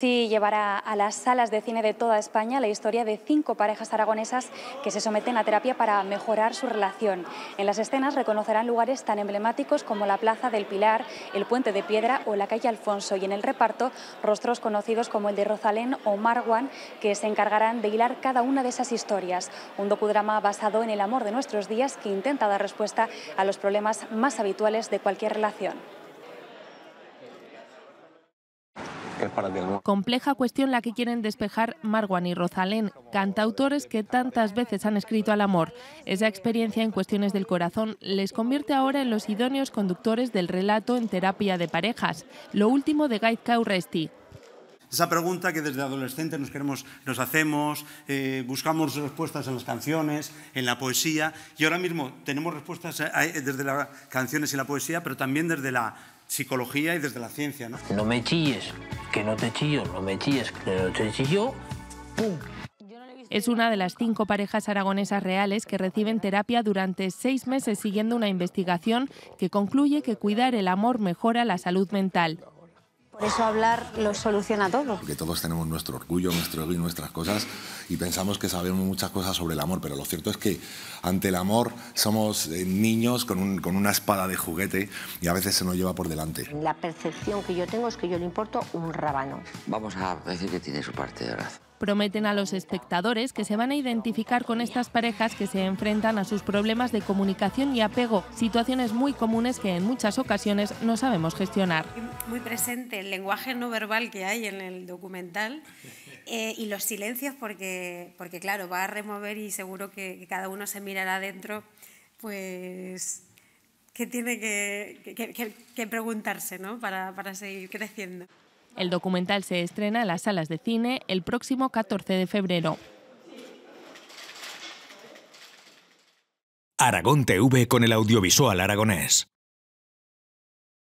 Sí, llevará a las salas de cine de toda España la historia de cinco parejas aragonesas que se someten a terapia para mejorar su relación. En las escenas reconocerán lugares tan emblemáticos como la Plaza del Pilar, el Puente de Piedra o la calle Alfonso y en el reparto rostros conocidos como el de Rosalén o Marwan que se encargarán de hilar cada una de esas historias. Un docudrama basado en el amor de nuestros días que intenta dar respuesta a los problemas más habituales de cualquier relación. Compleja cuestión la que quieren despejar Marwan y Rosalén, cantautores que tantas veces han escrito al amor. Esa experiencia en cuestiones del corazón les convierte ahora en los idóneos conductores del relato en terapia de parejas, lo último de Gaizka Urresti, esa pregunta que desde adolescente nos, queremos, nos hacemos, eh, buscamos respuestas en las canciones, en la poesía, y ahora mismo tenemos respuestas eh, desde las canciones y la poesía, pero también desde la psicología y desde la ciencia. No, no me chilles, que no te chillo, no me chilles, que no te chillo, Es una de las cinco parejas aragonesas reales que reciben terapia durante seis meses siguiendo una investigación que concluye que cuidar el amor mejora la salud mental. Por eso hablar lo soluciona todo. Porque todos tenemos nuestro orgullo, nuestro ego y nuestras cosas y pensamos que sabemos muchas cosas sobre el amor, pero lo cierto es que ante el amor somos eh, niños con, una espada de juguete y a veces se nos lleva por delante. La percepción que yo tengo es que yo le importo un rabano. Vamos a decir que tiene su parte de brazo. Prometen a los espectadores que se van a identificar con estas parejas que se enfrentan a sus problemas de comunicación y apego, situaciones muy comunes que en muchas ocasiones no sabemos gestionar. Muy presente el lenguaje no verbal que hay en el documental eh, y los silencios porque, porque, claro, va a remover y seguro que, cada uno se mirará dentro, pues que tiene que, preguntarse ¿no? para seguir creciendo. El documental se estrena en las salas de cine el próximo 14 de febrero. Aragón TV con el audiovisual aragonés.